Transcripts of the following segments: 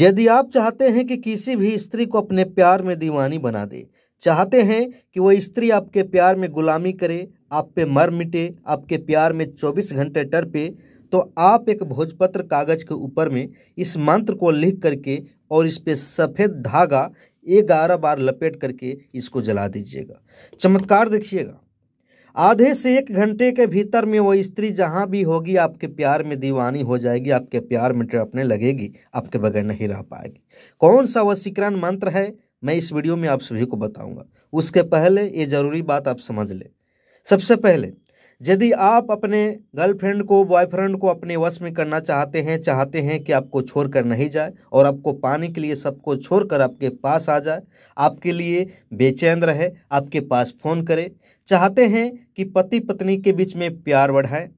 यदि आप चाहते हैं कि किसी भी स्त्री को अपने प्यार में दीवानी बना दे चाहते हैं कि वह स्त्री आपके प्यार में गुलामी करे आप पे मर मिटे आपके प्यार में चौबीस घंटे टरपे तो आप एक भोजपत्र कागज के ऊपर में इस मंत्र को लिख करके और इस पे सफ़ेद धागा ग्यारह बार लपेट करके इसको जला दीजिएगा चमत्कार देखिएगा आधे से एक घंटे के भीतर में वो स्त्री जहाँ भी होगी आपके प्यार में दीवानी हो जाएगी आपके प्यार में टपने लगेगी आपके बगैर नहीं रह पाएगी कौन सा वसीकरण मंत्र है मैं इस वीडियो में आप सभी को बताऊंगा उसके पहले ये ज़रूरी बात आप समझ लें सबसे पहले यदि आप अपने गर्लफ्रेंड को बॉयफ्रेंड को अपने वश में करना चाहते हैं चाहते हैं कि आपको छोड़ कर नहीं जाए और आपको पाने के लिए सबको छोड़ कर आपके पास आ जाए आपके लिए बेचैन रहे आपके पास फ़ोन करे चाहते हैं कि पति पत्नी के बीच में प्यार बढ़ाएं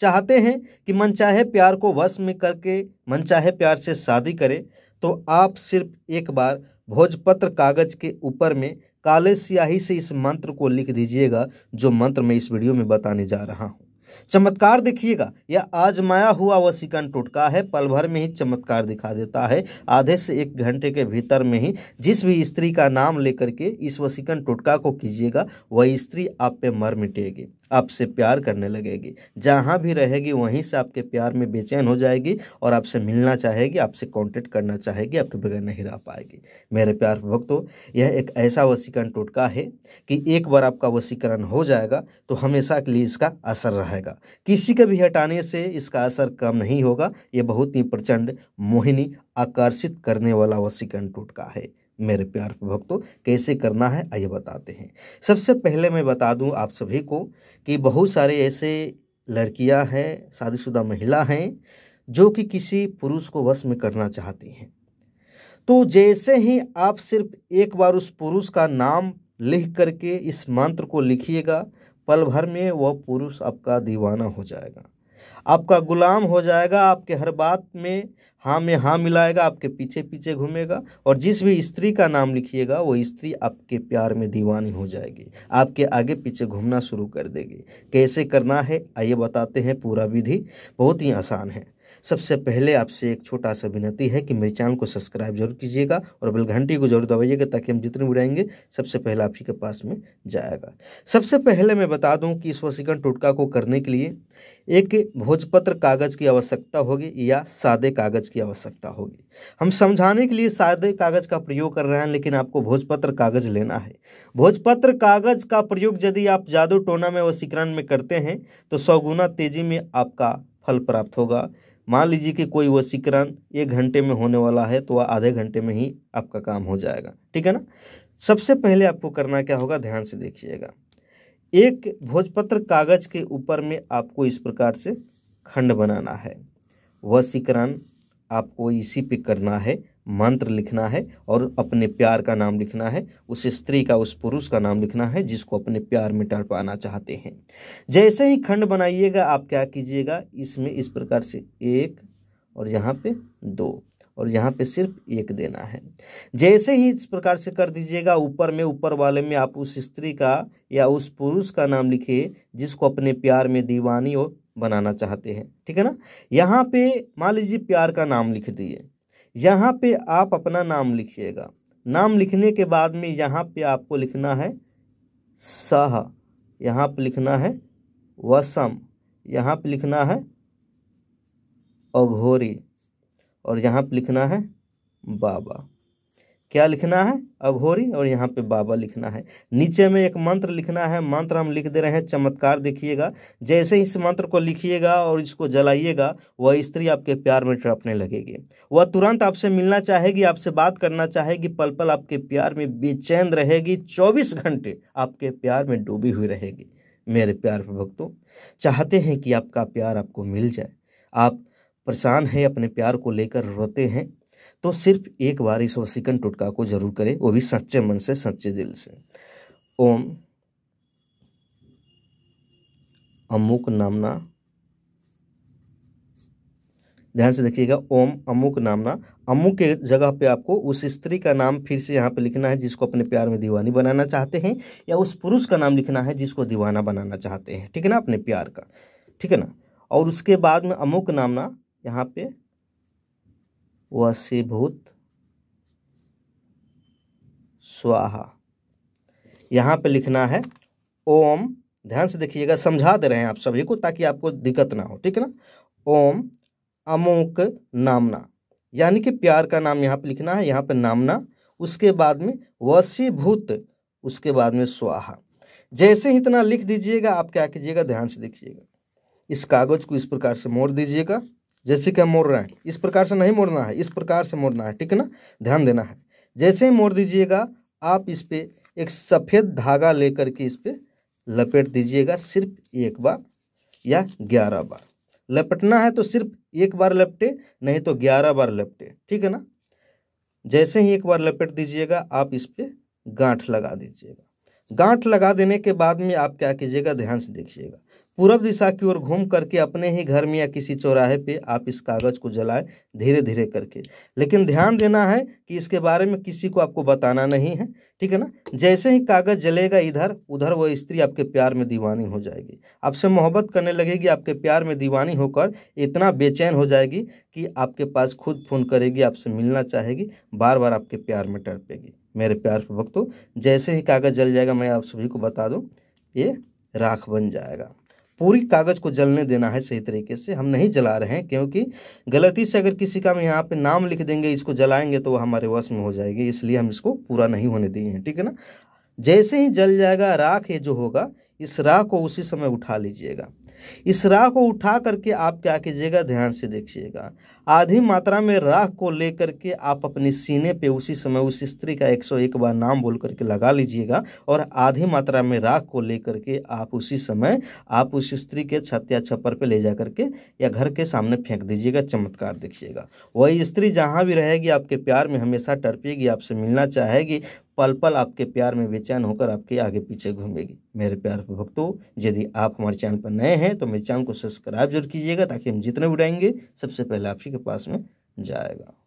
चाहते हैं कि मन चाहे प्यार को वश में करके मन चाहे प्यार से शादी करें तो आप सिर्फ एक बार भोजपत्र कागज़ के ऊपर में काले स्याही से इस मंत्र को लिख दीजिएगा जो मंत्र मैं इस वीडियो में बताने जा रहा हूँ चमत्कार देखिएगा यह आजमाया हुआ वह सिकन टोटका है पल भर में ही चमत्कार दिखा देता है आधे से एक घंटे के भीतर में ही जिस भी स्त्री का नाम लेकर के इस वसीकन टोटका को कीजिएगा वह स्त्री आप पे मर मिटेगी आपसे प्यार करने लगेगी जहाँ भी रहेगी वहीं से आपके प्यार में बेचैन हो जाएगी और आपसे मिलना चाहेगी आपसे कांटेक्ट करना चाहेगी आपके बगैर नहीं रह पाएगी मेरे प्यार भक्तों यह एक ऐसा वसीकरण टोटका है कि एक बार आपका वसीकरण हो जाएगा तो हमेशा के लिए इसका असर रहेगा जाएगा किसी का भी हटाने से इसका असर कम नहीं होगा ये बहुत ही प्रचंड मोहिनी आकर्षित करने वाला वसीकरण टोटका है मेरे प्यार भक्तों कैसे करना है आइए बताते हैं सबसे पहले मैं बता दूं आप सभी को कि बहुत सारे ऐसे लड़कियां हैं शादीशुदा महिला हैं जो कि किसी पुरुष को वश में करना चाहती हैं तो जैसे ही आप सिर्फ एक बार उस पुरुष का नाम लिख करके इस मंत्र को लिखिएगा पल भर में वह पुरुष आपका दीवाना हो जाएगा आपका गुलाम हो जाएगा आपके हर बात में हाँ में हाँ मिलाएगा आपके पीछे पीछे घूमेगा और जिस भी स्त्री का नाम लिखिएगा वो स्त्री आपके प्यार में दीवानी हो जाएगी आपके आगे पीछे घूमना शुरू कर देगी कैसे करना है आइए बताते हैं पूरा विधि बहुत ही आसान है सबसे पहले आपसे एक छोटा सा विनती है कि मेरे चैनल को सब्सक्राइब जरूर कीजिएगा और बेल घंटी को जरूर दबाइएगा ताकि हम जितने उड़ाएंगे सबसे पहले आप ही के पास में जाएगा सबसे पहले मैं बता दूं कि इस वसीकरण टोटका को करने के लिए एक भोजपत्र कागज़ की आवश्यकता होगी या सादे कागज़ की आवश्यकता होगी हम समझाने के लिए सादे कागज़ का प्रयोग कर रहे हैं लेकिन आपको भोजपत्र कागज़ लेना है भोजपत्र कागज़ का प्रयोग यदि आप जादू टोना में वसीकरण में करते हैं तो सौ गुना तेज़ी में आपका फल प्राप्त होगा मान लीजिए कि कोई वसीकरण एक घंटे में होने वाला है तो वह आधे घंटे में ही आपका काम हो जाएगा ठीक है ना सबसे पहले आपको करना क्या होगा ध्यान से देखिएगा एक भोजपत्र कागज के ऊपर में आपको इस प्रकार से खंड बनाना है वसीकरण आपको इसी पे करना है मंत्र लिखना है और अपने प्यार का नाम लिखना है उस स्त्री का उस पुरुष का नाम लिखना है जिसको अपने प्यार में टड़पाना चाहते हैं जैसे ही खंड बनाइएगा आप क्या कीजिएगा इसमें इस प्रकार से एक और यहाँ पे दो और यहाँ पे सिर्फ एक देना है जैसे ही इस प्रकार से कर दीजिएगा ऊपर में ऊपर वाले में आप उस स्त्री का या उस पुरुष का नाम लिखिए जिसको अपने प्यार में दीवानी और बनाना चाहते हैं ठीक है ना यहाँ पे मान लीजिए प्यार का नाम लिख दिए यहाँ पे आप अपना नाम लिखिएगा नाम लिखने के बाद में यहाँ पे आपको लिखना है सह यहाँ पे लिखना है वसम यहाँ पे लिखना है अघोरी और यहाँ पे लिखना है बाबा क्या लिखना है अघोरी और यहाँ पे बाबा लिखना है नीचे में एक मंत्र लिखना है मंत्र हम लिख दे रहे हैं चमत्कार देखिएगा जैसे इस मंत्र को लिखिएगा और इसको जलाइएगा वह स्त्री आपके प्यार में टपने लगेगी वह तुरंत आपसे मिलना चाहेगी आपसे बात करना चाहेगी पल पल आपके प्यार में बेचैन रहेगी चौबीस घंटे आपके प्यार में डूबी हुई रहेगी मेरे प्यार भक्तों चाहते हैं कि आपका प्यार आपको मिल जाए आप परेशान हैं अपने प्यार को लेकर रोते हैं तो सिर्फ एक बार इस वसीकन टुटका को जरूर करें वो भी सच्चे मन से सच्चे दिल से ओम अमुक नामना ध्यान से देखिएगा ओम अमुक नामना अमुक के जगह पे आपको उस स्त्री का नाम फिर से यहाँ पे लिखना है जिसको अपने प्यार में दीवानी बनाना चाहते हैं या उस पुरुष का नाम लिखना है जिसको दीवाना बनाना चाहते हैं ठीक है ना अपने प्यार का ठीक है ना और उसके बाद में अमुक नामना यहाँ पे वसीभूत स्वाहा यहाँ पे लिखना है ओम ध्यान से देखिएगा समझा दे रहे हैं आप सभी को ताकि आपको दिक्कत ना हो ठीक है ना ओम अमोक नामना यानी कि प्यार का नाम यहाँ पे लिखना है यहाँ पे नामना उसके बाद में वसीभूत उसके बाद में स्वाहा जैसे ही इतना लिख दीजिएगा आप क्या कीजिएगा ध्यान से देखिएगा इस कागज़ को इस प्रकार से मोड़ दीजिएगा जैसे कि हम मोड़ रहे हैं इस प्रकार से नहीं मोड़ना है इस प्रकार से मोड़ना है ठीक है ना ध्यान देना है जैसे ही मोड़ दीजिएगा आप इस पर एक सफ़ेद धागा लेकर के इस पर लपेट दीजिएगा सिर्फ एक बार या ग्यारह बार लपटना है तो सिर्फ एक बार लपटे नहीं तो ग्यारह बार लपटे ठीक है ना जैसे ही एक बार लपेट दीजिएगा आप इस पर गांठ लगा दीजिएगा गांठ लगा देने के बाद में आप क्या कीजिएगा ध्यान से देखिएगा पूर्व दिशा की ओर घूम करके अपने ही घर में या किसी चौराहे पे आप इस कागज़ को जलाएं धीरे धीरे करके लेकिन ध्यान देना है कि इसके बारे में किसी को आपको बताना नहीं है ठीक है ना जैसे ही कागज़ जलेगा इधर उधर वह स्त्री आपके प्यार में दीवानी हो जाएगी आपसे मोहब्बत करने लगेगी आपके प्यार में दीवानी होकर इतना बेचैन हो जाएगी कि आपके पास खुद फ़ोन करेगी आपसे मिलना चाहेगी बार बार आपके प्यार में टरपेगी मेरे प्यार पर वक्त जैसे ही कागज़ जल जाएगा मैं आप सभी को बता दूँ ये राख बन जाएगा पूरी कागज़ को जलने देना है सही तरीके से हम नहीं जला रहे हैं क्योंकि गलती से अगर किसी का हम यहाँ पे नाम लिख देंगे इसको जलाएंगे तो वह हमारे वश में हो जाएगी इसलिए हम इसको पूरा नहीं होने दिए हैं ठीक है ना जैसे ही जल जाएगा राख ये जो होगा इस राह को उसी समय उठा लीजिएगा इस राह को उठा करके आप क्या कीजिएगा ध्यान से देखिएगा आधी मात्रा में राह को लेकर के आप अपने सीने पे उसी समय उस स्त्री का 101 बार नाम बोल करके लगा लीजिएगा और आधी मात्रा में राह को लेकर के आप उसी समय आप उस स्त्री के छत या छप्पर पे ले जा करके या घर के सामने फेंक दीजिएगा चमत्कार देखिएगा वही स्त्री जहाँ भी रहेगी आपके प्यार में हमेशा टड़पेगी आपसे मिलना चाहेगी पल पल आपके प्यार में बेचैन होकर आपके आगे पीछे घूमेगी मेरे प्यार भक्तों यदि आप हमारे चैनल पर नए हैं तो मेरे चैनल को सब्सक्राइब जरूर कीजिएगा ताकि हम जितने उड़ाएंगे सबसे पहले आप ही के पास में जाएगा